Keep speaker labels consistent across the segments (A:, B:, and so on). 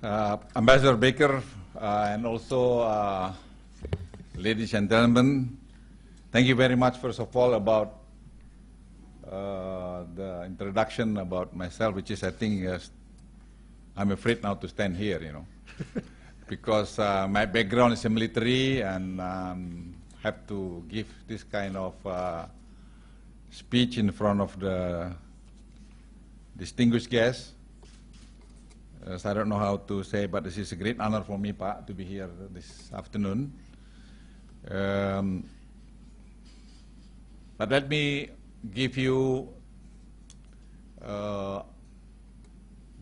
A: Uh, Ambassador Baker, uh, and also uh, ladies and gentlemen, thank you very much, first of all, about uh, the introduction about myself, which is, I think, I'm afraid now to stand here, you know, because uh, my background is military and um, have to give this kind of speech in front of the distinguished guests. I don't know how to say, but this is a great honor for me, Pak, to be here this afternoon. Um, but let me give you uh,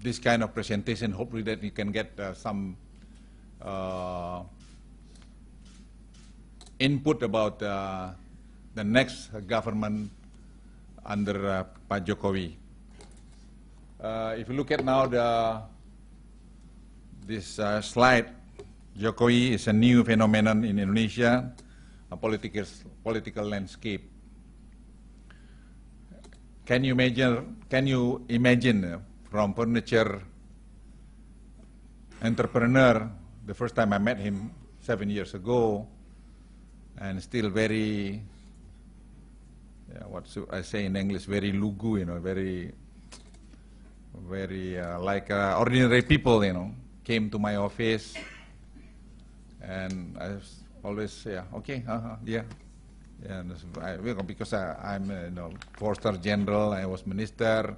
A: this kind of presentation. Hopefully, that you can get uh, some uh, input about uh, the next government under uh, Pak Jokowi. Uh, if you look at now the this uh, slide, Jokowi is a new phenomenon in Indonesia, a political, political landscape. Can you imagine, can you imagine uh, from furniture entrepreneur, the first time I met him seven years ago, and still very, yeah, what I say in English, very lugu, you know, very, very uh, like uh, ordinary people, you know came to my office, and I always yeah okay, uh-huh, yeah. And because I, am uh, you know, four-star general, I was minister,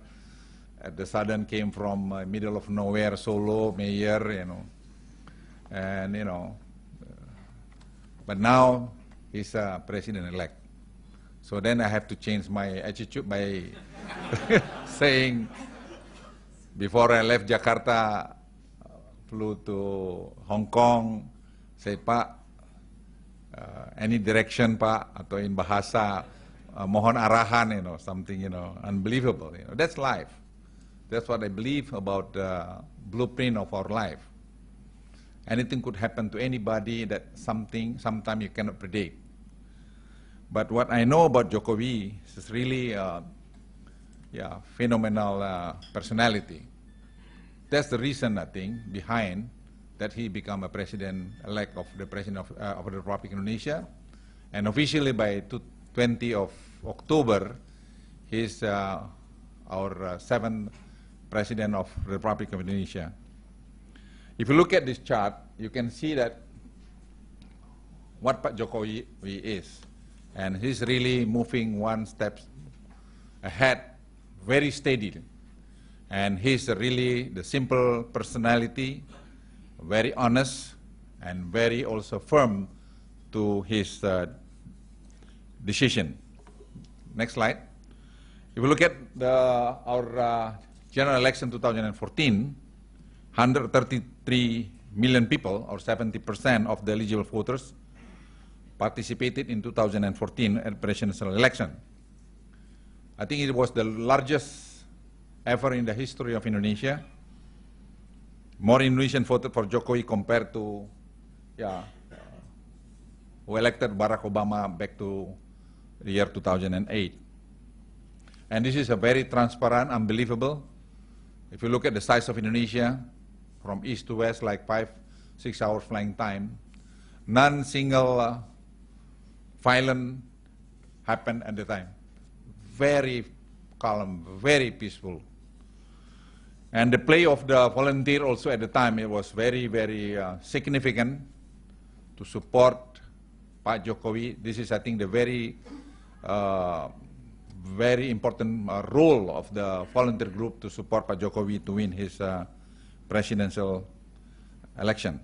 A: at the sudden came from uh, middle of nowhere, solo, mayor, you know. And, you know, uh, but now he's a president-elect. So then I have to change my attitude by saying, before I left Jakarta, flew to Hong Kong, say, Pak, uh, any direction, Pak, atau in bahasa, uh, mohon arahan, you know, something, you know, unbelievable. You know. That's life. That's what I believe about the blueprint of our life. Anything could happen to anybody that something, sometimes you cannot predict. But what I know about Jokowi is really, uh, yeah, phenomenal uh, personality. That's the reason, I think, behind that he become a president-elect of the president of, uh, of the Republic of Indonesia. And officially by 20 of October, he's uh, our uh, seventh president of the Republic of Indonesia. If you look at this chart, you can see that what Pak Jokowi is. And he's really moving one step ahead very steadily and he's really the simple personality, very honest and very also firm to his uh, decision. Next slide. If you look at the, our uh, general election 2014, 133 million people or 70% of the eligible voters participated in 2014 presidential election. I think it was the largest ever in the history of Indonesia. More Indonesian voted for Jokowi compared to, yeah, who elected Barack Obama back to the year 2008. And this is a very transparent, unbelievable. If you look at the size of Indonesia, from east to west, like five, six hours flying time, none single uh, violent happened at the time. Very calm, very peaceful. And the play of the volunteer also at the time, it was very, very uh, significant to support Pak Jokowi. This is, I think, the very, uh, very important uh, role of the volunteer group to support Pak Jokowi to win his uh, presidential election.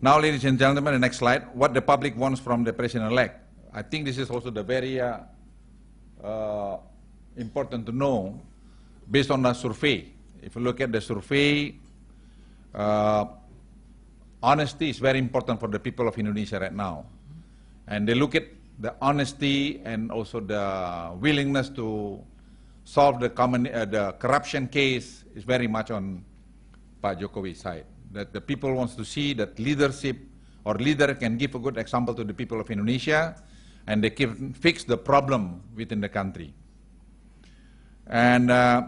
A: Now, ladies and gentlemen, the next slide, what the public wants from the president-elect. I think this is also the very uh, uh, important to know based on the survey. If you look at the survey, uh, honesty is very important for the people of Indonesia right now. And they look at the honesty and also the willingness to solve the, common, uh, the corruption case is very much on Pak Jokowi's side. That the people wants to see that leadership or leader can give a good example to the people of Indonesia and they can fix the problem within the country. And uh,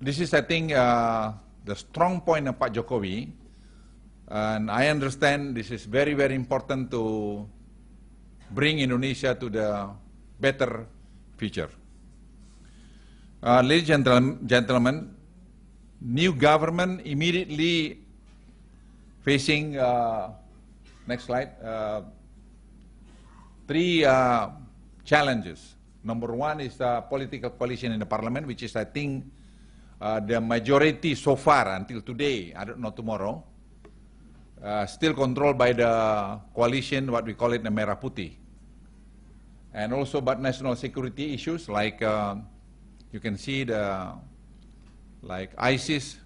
A: this is, I think, uh, the strong point of Pak Jokowi. And I understand this is very, very important to bring Indonesia to the better future. Uh, ladies and gentlemen, new government immediately facing, uh, next slide, uh, three uh, challenges. Number one is the political coalition in the parliament, which is, I think, uh, the majority so far until today, I don't know tomorrow, uh, still controlled by the coalition, what we call it the Merah Putih. And also about national security issues like uh, you can see the like ISIS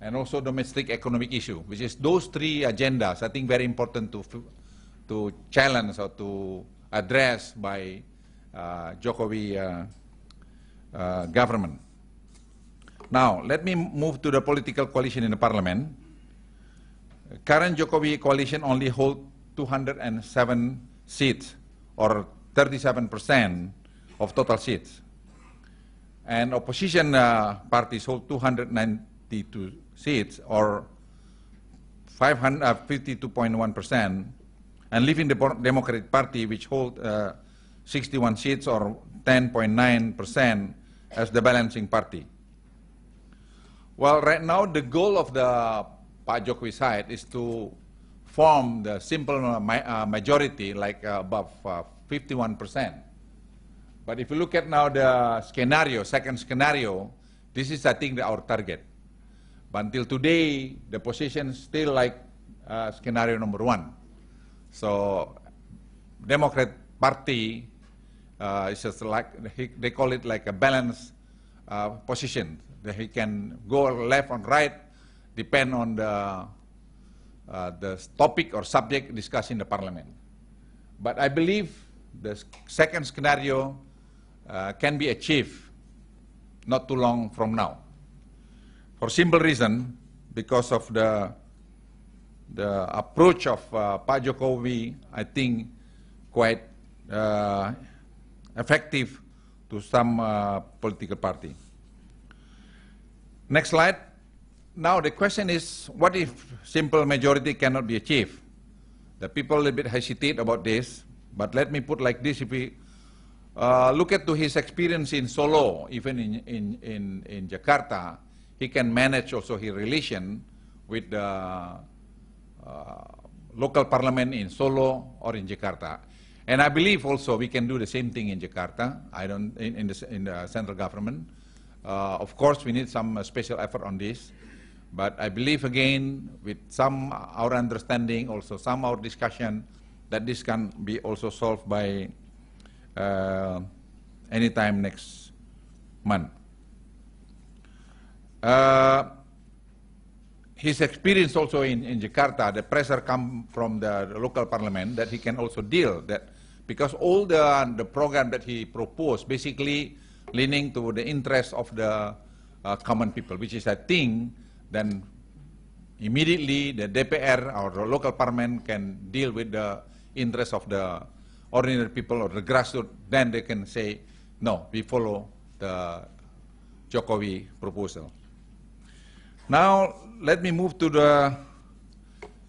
A: and also domestic economic issue, which is those three agendas I think very important to, to challenge or to address by uh, Jokowi uh, uh, government. Now, let me move to the political coalition in the parliament. Current Jokowi coalition only hold 207 seats or 37% of total seats. And opposition uh, parties hold 292 seats or 552.1%, and leaving the Democratic Party which hold uh, 61 seats or 10.9% as the balancing party. Well, right now the goal of the Pak Jokowi side is to form the simple uh, majority like uh, above 51%. Uh, but if you look at now the scenario, second scenario, this is I think our target. But until today, the position still like uh, scenario number one. So Democrat Party uh, it's just like, he, they call it like a balanced uh, position. That he can go left or right, depend on the, uh, the topic or subject discussed in the parliament. But I believe the second scenario uh, can be achieved not too long from now. For simple reason, because of the the approach of uh, Pak Jokowi, I think, quite uh, effective to some uh, political party. Next slide. Now the question is, what if simple majority cannot be achieved? The people a little bit hesitate about this, but let me put like this, if we uh, look at to his experience in Solo, even in, in, in, in Jakarta, he can manage also his relation with the uh, local parliament in Solo or in Jakarta. And I believe also we can do the same thing in Jakarta, I don't, in, in, the, in the central government. Uh, of course, we need some uh, special effort on this. But I believe again, with some uh, our understanding, also some our discussion, that this can be also solved by uh, any time next month. Uh, his experience also in, in Jakarta, the pressure come from the, the local parliament that he can also deal that because all the, the program that he proposed basically leaning to the interest of the uh, common people, which is a thing, then immediately the DPR or the local parliament can deal with the interest of the ordinary people or the grassroots, then they can say, no, we follow the Jokowi proposal. Now, let me move to the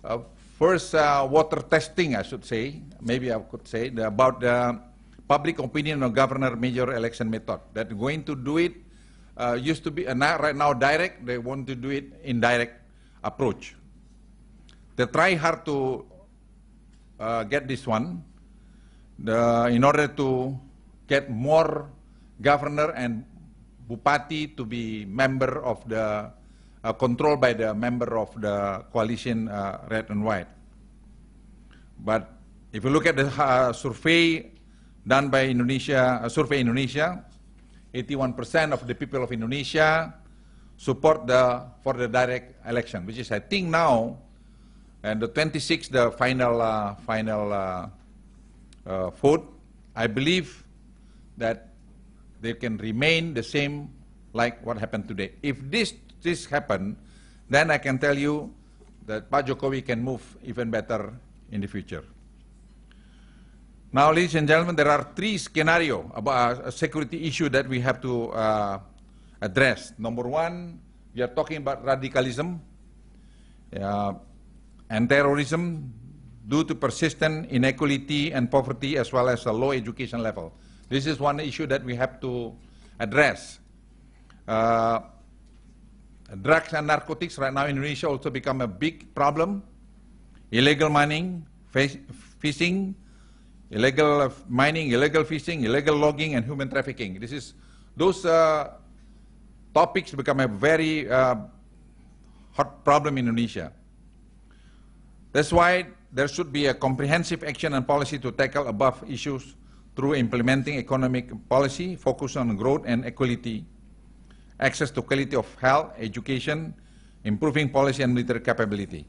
A: uh, first uh, water testing, I should say, maybe I could say, the, about the public opinion on governor major election method. That going to do it uh, used to be, uh, not right now direct, they want to do it indirect approach. They try hard to uh, get this one the, in order to get more governor and bupati to be member of the uh, controlled by the member of the coalition uh, red and white. But if you look at the uh, survey done by Indonesia, uh, Survey Indonesia, 81% of the people of Indonesia support the, for the direct election, which is I think now, and the 26, the final, uh, final uh, vote, I believe that they can remain the same like what happened today. If these this happen, then I can tell you that Pak Jokowi can move even better in the future. Now, ladies and gentlemen, there are three scenario about uh, a security issue that we have to uh, address. Number one, we are talking about radicalism uh, and terrorism due to persistent inequality and poverty as well as a low education level. This is one issue that we have to address. Uh, drugs and narcotics right now in Indonesia also become a big problem. Illegal mining, fishing, illegal uh, mining, illegal fishing, illegal logging, and human trafficking. This is those uh, topics become a very uh, hot problem in Indonesia. That's why there should be a comprehensive action and policy to tackle above issues through implementing economic policy focused on growth and equality access to quality of health, education, improving policy and military capability.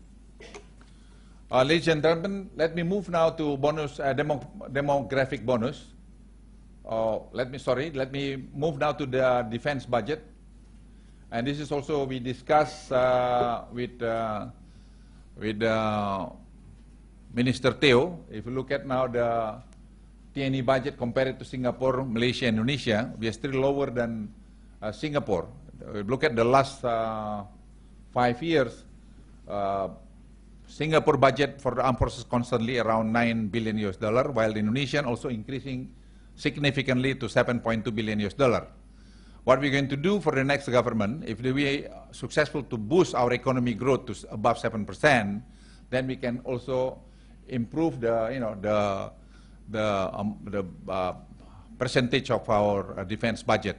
A: Uh, ladies and gentlemen, let me move now to bonus uh, demo, demographic bonus. Uh, let me, sorry, let me move now to the defense budget. And this is also we discussed uh, with, uh, with uh, Minister Teo. If you look at now the TNE budget compared to Singapore, Malaysia, Indonesia, we are still lower than uh, Singapore. Uh, look at the last uh, five years, uh, Singapore budget for the armed forces constantly around 9 billion US dollar, while the Indonesian also increasing significantly to 7.2 billion US dollar. What we're going to do for the next government, if we are successful to boost our economy growth to above 7%, then we can also improve the, you know, the, the, um, the uh, percentage of our uh, defense budget.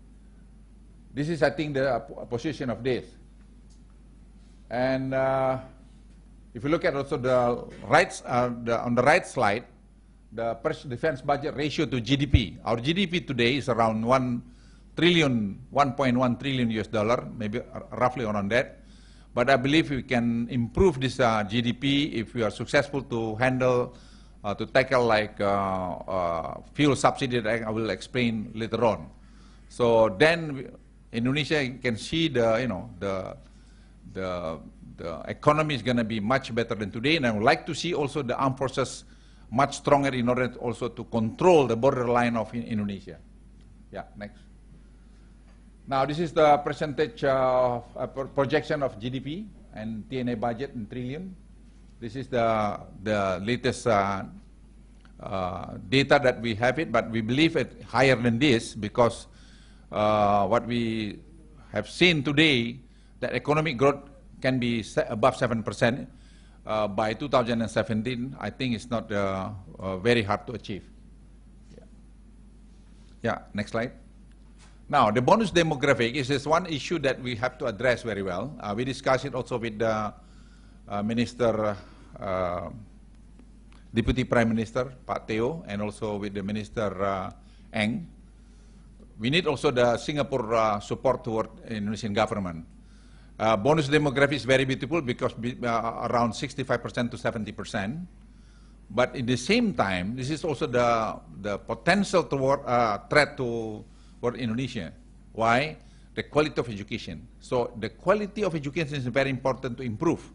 A: This is, I think, the position of this. And uh, if you look at also the rights uh, the, on the right slide, the defense budget ratio to GDP. Our GDP today is around one trillion, 1.1 trillion US dollar, maybe roughly around that. But I believe we can improve this uh, GDP if we are successful to handle, uh, to tackle like uh, uh fuel subsidy that I will explain later on. So then Indonesia can see the, you know, the, the, the economy is going to be much better than today. And I would like to see also the armed forces much stronger in order also to control the borderline of Indonesia. Yeah, next. Now, this is the percentage of uh, projection of GDP and TNA budget in trillion. This is the, the latest uh, uh, data that we have it, but we believe it higher than this because uh, what we have seen today, that economic growth can be above 7% uh, by 2017, I think it's not uh, uh, very hard to achieve. Yeah. yeah, next slide. Now, the bonus demographic is this one issue that we have to address very well. Uh, we discussed it also with the uh, Minister Deputy Prime Minister Pak Teo and also with the Minister uh, Eng. We need also the Singapore uh, support toward Indonesian government. Uh, bonus demography is very beautiful because be, uh, around 65% to 70%. But in the same time, this is also the, the potential toward, uh, threat to, toward Indonesia. Why? The quality of education. So the quality of education is very important to improve.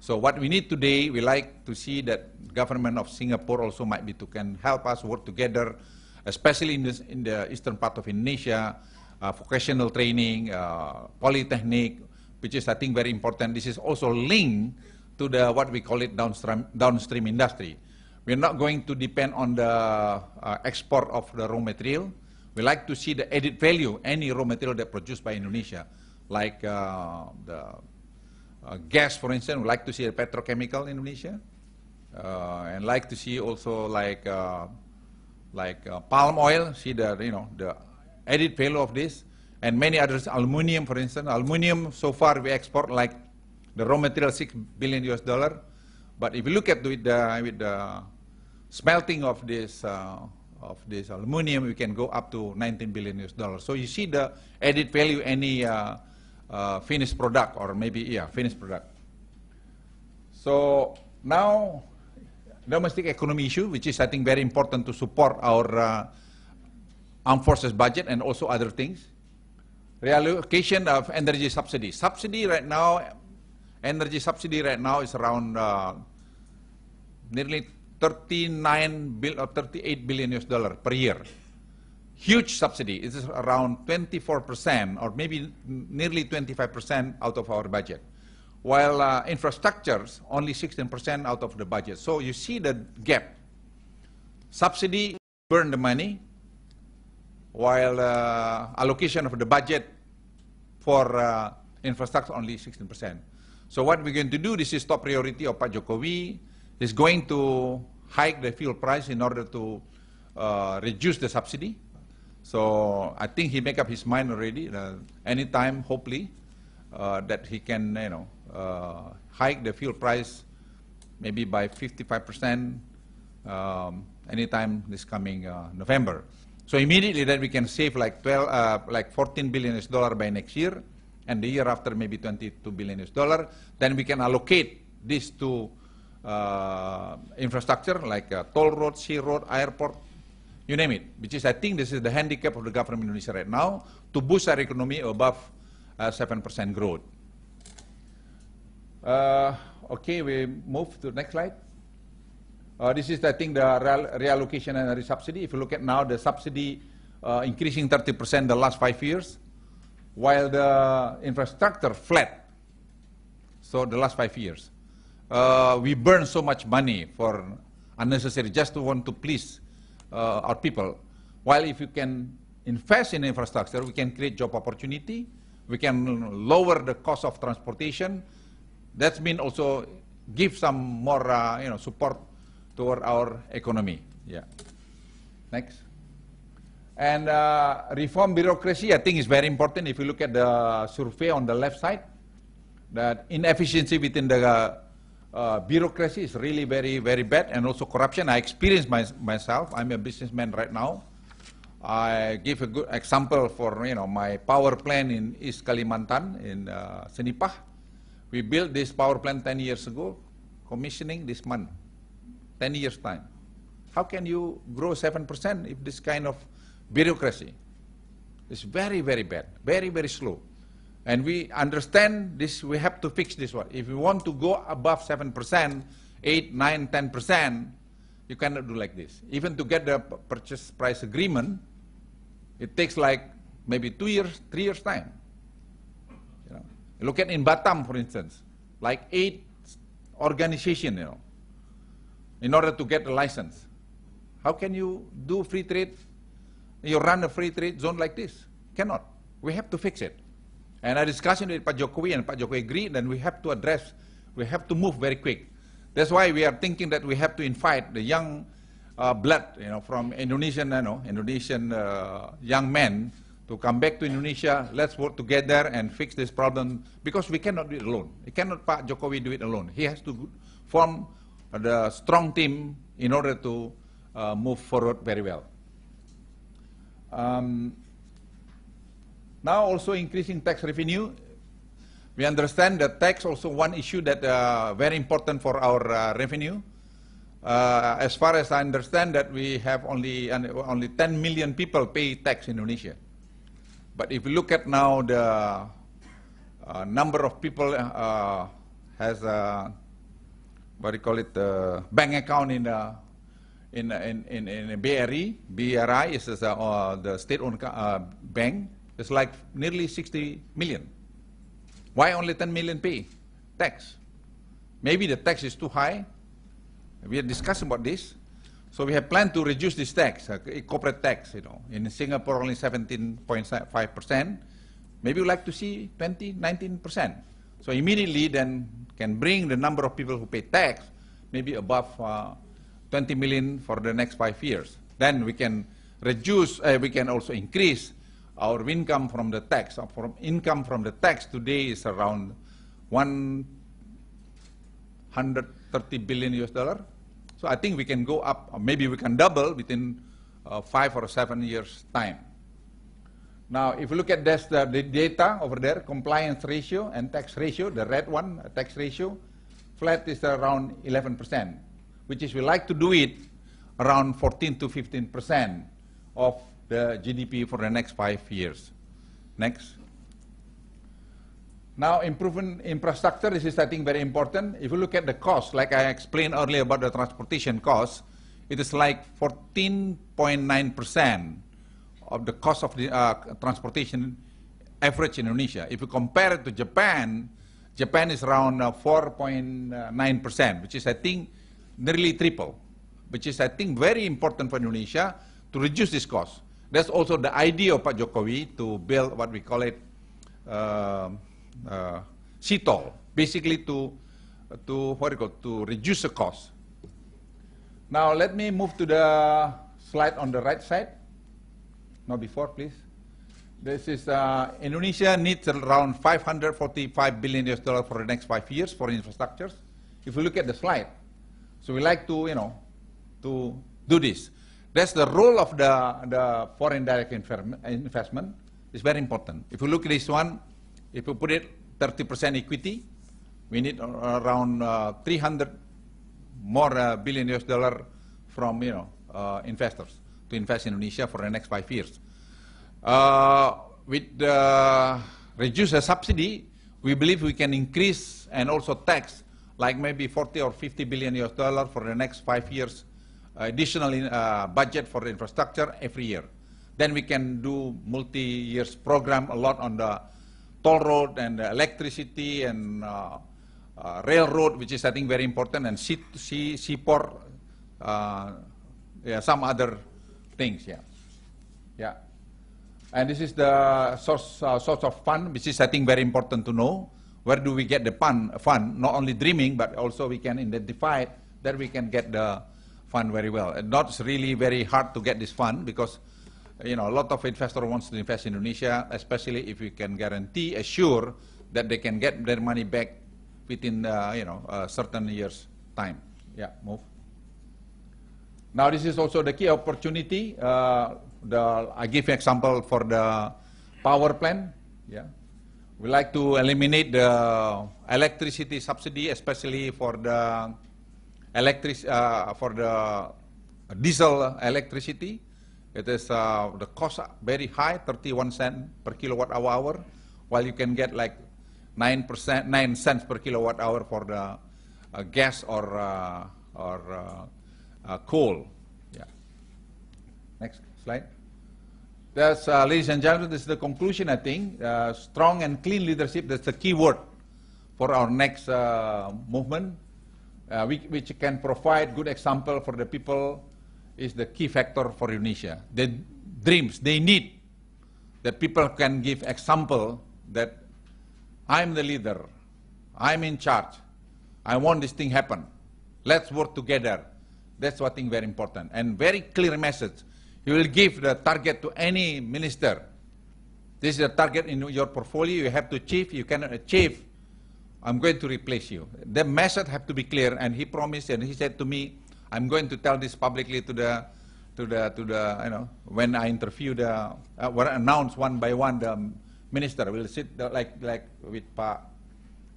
A: So what we need today, we like to see that government of Singapore also might be to can help us work together especially in, this, in the eastern part of Indonesia, uh, vocational training, uh, polytechnic, which is I think very important. This is also linked to the what we call it downstream, downstream industry. We're not going to depend on the uh, export of the raw material. We like to see the added value, any raw material that produced by Indonesia, like uh, the uh, gas, for instance, we like to see the petrochemical in Indonesia, uh, and like to see also like like uh, palm oil, see the, you know, the added value of this, and many others, aluminum, for instance. Aluminum, so far, we export like the raw material, 6 billion US dollar. But if you look at with the, with the smelting of this, uh, of this aluminum, we can go up to 19 billion US dollars. So you see the added value any uh, uh, finished product or maybe, yeah, finished product. So now domestic economy issue, which is, I think, very important to support our uh, armed forces budget and also other things. Reallocation of energy subsidy. Subsidy right now, energy subsidy right now is around uh, nearly 39 bill, or uh, 38 billion US dollar per year. Huge subsidy. It is around 24% or maybe nearly 25% out of our budget while uh, infrastructures only 16% out of the budget. So you see the gap. Subsidy burn the money, while uh, allocation of the budget for uh, infrastructure only 16%. So what we're going to do, this is top priority of Pak Jokowi, is going to hike the fuel price in order to uh, reduce the subsidy. So I think he make up his mind already, uh, anytime, hopefully, uh, that he can, you know, uh, hike the fuel price maybe by 55% um, anytime this coming uh, November. So immediately that we can save like 12, uh, like 14 billion US dollar by next year, and the year after maybe 22 billion US dollar. Then we can allocate this to uh, infrastructure like uh, toll road, sea road, airport, you name it. Which is, I think, this is the handicap of the government of Indonesia right now to boost our economy above 7% growth. Uh, okay, we move to the next slide. Uh, this is, I think, the reallocation and the subsidy. If you look at now, the subsidy uh, increasing 30% the last five years, while the infrastructure flat, so the last five years. Uh, we burn so much money for unnecessary, just to want to please uh, our people. While if you can invest in infrastructure, we can create job opportunity, we can lower the cost of transportation, that means also give some more uh, you know, support toward our economy. Yeah. Next. And uh, reform bureaucracy, I think, is very important. If you look at the survey on the left side, that inefficiency within the uh, uh, bureaucracy is really very, very bad, and also corruption. I experienced my, myself. I'm a businessman right now. I give a good example for you know my power plant in East Kalimantan in uh, Senipah. We built this power plant 10 years ago, commissioning this month, 10 years' time. How can you grow 7% if this kind of bureaucracy? is very, very bad, very, very slow. And we understand this, we have to fix this one. If you want to go above 7%, 8, 9, 10%, you cannot do like this. Even to get the purchase price agreement, it takes like maybe two years, three years' time. Look at in Batam, for instance, like eight organization, you know, in order to get a license. How can you do free trade? You run a free trade zone like this? Cannot. We have to fix it. And I discussed with Pak Jokowi and Pak Jokowi agreed and we have to address, we have to move very quick. That's why we are thinking that we have to invite the young uh, blood, you know, from Indonesian, you know, Indonesian uh, young men to come back to Indonesia, let's work together and fix this problem because we cannot do it alone. It cannot Pak Jokowi do it alone. He has to form the strong team in order to uh, move forward very well. Um, now also increasing tax revenue. We understand that tax also one issue that uh, very important for our uh, revenue. Uh, as far as I understand that we have only, only 10 million people pay tax in Indonesia. But if you look at now the uh, number of people uh, has a, uh, what do you call it, uh, bank account in the uh, uh, in in in, in BRI. BRI is, is uh, the state-owned uh, bank. It's like nearly 60 million. Why only 10 million pay tax? Maybe the tax is too high. We are discussing about this. So we have planned to reduce this tax, uh, corporate tax, you know. In Singapore, only 17.5%. Maybe we'd like to see 20, 19%. So immediately then can bring the number of people who pay tax maybe above uh, 20 million for the next five years. Then we can reduce, uh, we can also increase our income from the tax. Our uh, from income from the tax today is around 130 billion US dollar so I think we can go up, or maybe we can double within uh, five or seven years' time. Now, if you look at this, the, the data over there, compliance ratio and tax ratio, the red one, uh, tax ratio, flat is around 11%, which is we like to do it around 14 to 15% of the GDP for the next five years. Next. Now, improving infrastructure, this is, I think, very important. If you look at the cost, like I explained earlier about the transportation cost, it is like 14.9% of the cost of the uh, transportation average in Indonesia. If you compare it to Japan, Japan is around 4.9%, uh, which is, I think, nearly triple, which is, I think, very important for Indonesia to reduce this cost. That's also the idea of Pak Jokowi to build what we call it uh, uh, CTOL, basically to, to what do you call, to reduce the cost. Now let me move to the slide on the right side. Not before, please. This is uh, Indonesia needs around 545 billion US dollars for the next five years for infrastructures. If you look at the slide, so we like to you know to do this. That's the role of the, the foreign direct investment. It's very important. If you look at this one, if you put it 30% equity, we need around uh, 300 more uh, billion US dollar from you know uh, investors to invest in Indonesia for the next five years. Uh, with the reduced subsidy, we believe we can increase and also tax like maybe 40 or 50 billion US dollar for the next five years additional in, uh, budget for infrastructure every year. Then we can do multi-years program a lot on the toll road and electricity and uh, uh, railroad, which is I think very important, and sea, sea, seaport, uh, yeah, some other things, yeah. Yeah. And this is the source, uh, source of fund, which is, I think, very important to know. Where do we get the fund, fund? Not only dreaming, but also we can identify that we can get the fund very well. And not really very hard to get this fund because you know, a lot of investor wants to invest in Indonesia, especially if we can guarantee, assure that they can get their money back within, uh, you know, a certain years time. Yeah, move. Now this is also the key opportunity. Uh, the, I give example for the power plant. Yeah. We like to eliminate the electricity subsidy, especially for the electric, uh, for the diesel electricity it is, uh, the cost very high, 31 cent per kilowatt hour, while you can get like 9%, 9 cents per kilowatt hour for the uh, gas or, uh, or uh, uh, coal. Yeah. Next slide. That's, uh, ladies and gentlemen, this is the conclusion, I think. strong and clean leadership, that's the key word for our next movement, which, which can provide good example for the people is the key factor for Indonesia. The dreams they need that people can give example that I'm the leader, I'm in charge, I want this thing happen. Let's work together. That's one thing very important and very clear message. You will give the target to any minister. This is a target in your portfolio. You have to achieve. You cannot achieve. I'm going to replace you. The message have to be clear. And he promised and he said to me, I'm going to tell this publicly to the, to the, to the you know, when I interview the, uh, when I announce one by one the minister will sit the, like, like with Pa,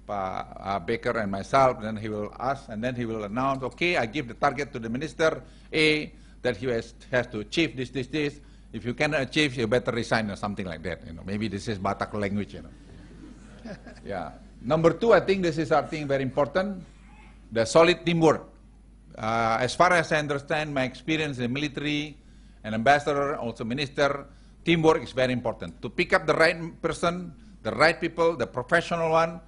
A: pa uh, Baker and myself, then he will ask, and then he will announce, okay, I give the target to the minister, A, that he has, has to achieve this, this, this. If you cannot achieve, you better resign or something like that. You know, maybe this is Batak language, you know. yeah. Number two, I think this is something very important, the solid teamwork. Uh, as far as I understand, my experience in the military, an ambassador, also minister, teamwork is very important. To pick up the right person, the right people, the professional one,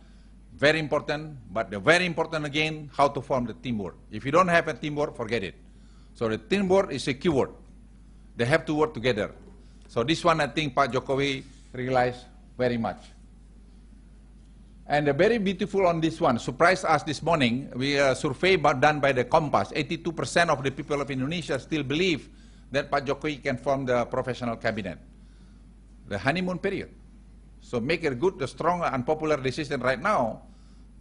A: very important, but the very important again, how to form the teamwork. If you don't have a teamwork, forget it. So the teamwork is a key word. They have to work together. So this one I think Pak Jokowi realized very much. And very beautiful on this one. Surprised us this morning. We uh, survey done by the Compass. 82% of the people of Indonesia still believe that Pak Jokowi can form the professional cabinet. The honeymoon period. So make a good, the strong, unpopular decision right now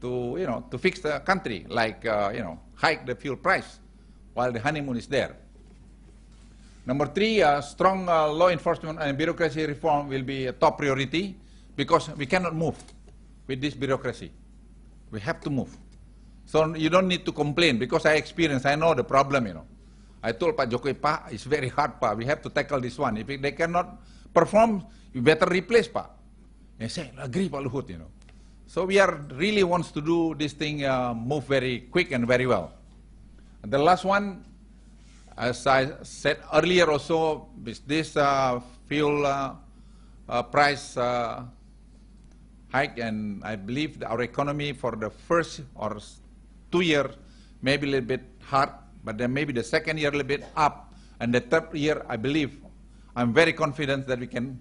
A: to, you know, to fix the country, like, uh, you know, hike the fuel price while the honeymoon is there. Number three, uh, strong uh, law enforcement and bureaucracy reform will be a top priority because we cannot move with this bureaucracy. We have to move. So you don't need to complain because I experience, I know the problem, you know. I told Pak Jokowi, Pak, it's very hard, Pak. We have to tackle this one. If they cannot perform, you better replace, Pak. They say, agree, Pak Luhut, you know. So we are really wants to do this thing uh, move very quick and very well. And the last one, as I said earlier also, is this uh, fuel uh, uh price uh, hike, and I believe our economy for the first or two year maybe a little bit hard, but then maybe the second year a little bit up, and the third year I believe I'm very confident that we can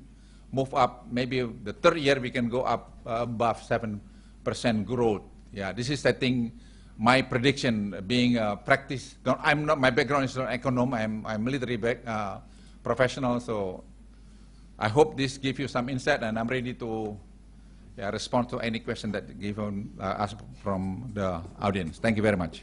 A: move up. Maybe the third year we can go up above seven percent growth. Yeah, this is I think my prediction being a practice. I'm not my background is not economist. I'm i military back, uh, professional, so I hope this gives you some insight, and I'm ready to yeah, respond to any question that given uh, us from the audience. Thank you very much.